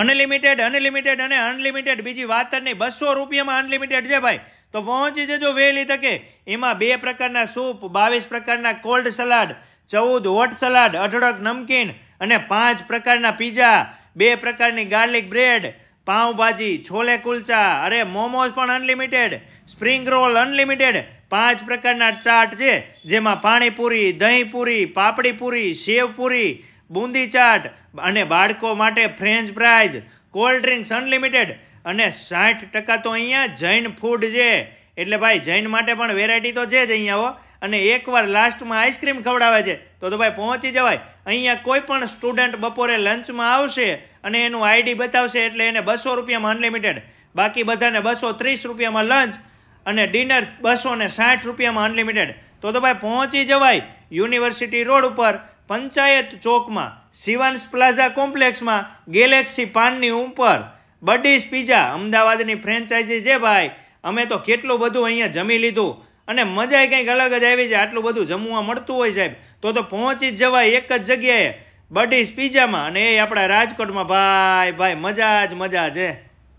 unlimited unlimited અને unlimited બીજી વાત જ નહીં બસો રૂપિયામાં અનલિમિટેડ છે ભાઈ તો પહોંચી જજો વહેલી તકે એમાં બે પ્રકારના સૂપ બાવીસ પ્રકારના કોલ્ડ સલાડ ચૌદ હોટ સલાડ અઢળક નમકીન અને પાંચ પ્રકારના પીઝા બે પ્રકારની ગાર્લિક બ્રેડ પાઉંભાજી છોલે કુલચા અરે મોમોઝ પણ અનલિમિટેડ સ્પ્રિંગ રોલ અનલિમિટેડ પાંચ પ્રકારના ચાટ છે જેમાં પાણીપુરી દહીંપુરી પાપડીપુરી સેવપુરી બુંદી ચાટ અને બાળકો માટે french fries cold drinks unlimited અને સાઠ ટકા તો અહીંયા જૈન ફૂડ છે એટલે ભાઈ જૈન માટે પણ વેરાયટી તો છે જ અહીંયા હો અને એકવાર લાસ્ટમાં આઈસ્ક્રીમ ખવડાવે છે તો તો ભાઈ પહોંચી જવાય અહીંયા કોઈ પણ સ્ટુડન્ટ બપોરે લંચમાં આવશે અને એનું આઈડી બતાવશે એટલે એને બસો રૂપિયામાં અનલિમિટેડ બાકી બધાને બસો ત્રીસ રૂપિયામાં લંચ અને ડિનર બસો ને સાઠ રૂપિયામાં અનલિમિટેડ તો તો ભાઈ પહોંચી જવાય યુનિવર્સિટી રોડ ઉપર પંચાયત ચોકમાં શિવાંશ પ્લાઝા કોમ્પ્લેક્સમાં ગેલેક્સી પાનની ઉપર બડીસ પીઝા અમદાવાદની ફ્રેન્ચાઇઝી છે ભાઈ અમે તો કેટલું બધું અહીંયા જમી લીધું અને મજા કંઈક અલગ જ આવી જાય આટલું બધું જમવા મળતું હોય સાહેબ તો તો પહોંચી જ જવાય એક જ જગ્યાએ બડીસ પીઝામાં અને એ આપણા રાજકોટમાં ભાઈ ભાઈ મજા જ મજા છે